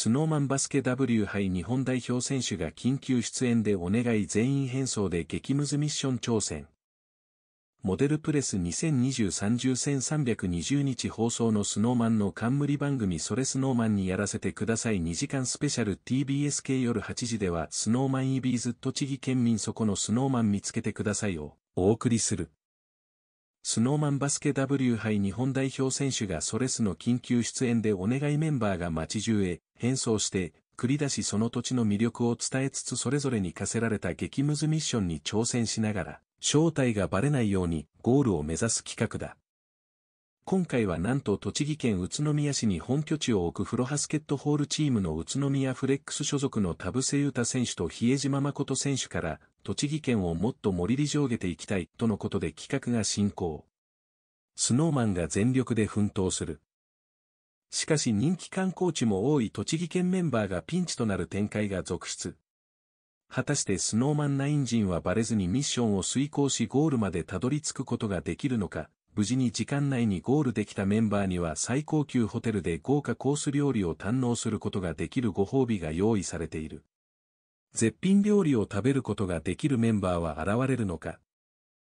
スノーマンバスケ W 杯日本代表選手が緊急出演でお願い全員変装で激ムズミッション挑戦。モデルプレス2020-30-1320日放送のスノーマンの冠番組それスノーマンにやらせてください2時間スペシャル TBS 系夜8時ではスノーマンイビーズ栃木県民そこのスノーマン見つけてくださいをお送りする。スノーマンバスケ W 杯日本代表選手がソレスの緊急出演でお願いメンバーが街中へ変装して繰り出しその土地の魅力を伝えつつそれぞれに課せられた激ムズミッションに挑戦しながら、正体がバレないようにゴールを目指す企画だ。今回はなんと栃木県宇都宮市に本拠地を置くフロハスケットホールチームの宇都宮フレックス所属の田臥勇太選手と比江島誠選手から、栃木県をもっと盛り上げていきたいとのことで企画が進行。スノーマンが全力で奮闘する。しかし人気観光地も多い栃木県メンバーがピンチとなる展開が続出。果たしてスノーマンナイン人はバレずにミッションを遂行しゴールまでたどり着くことができるのか、無事に時間内にゴールできたメンバーには最高級ホテルで豪華コース料理を堪能することができるご褒美が用意されている。絶品料理を食べることができるメンバーは現れるのか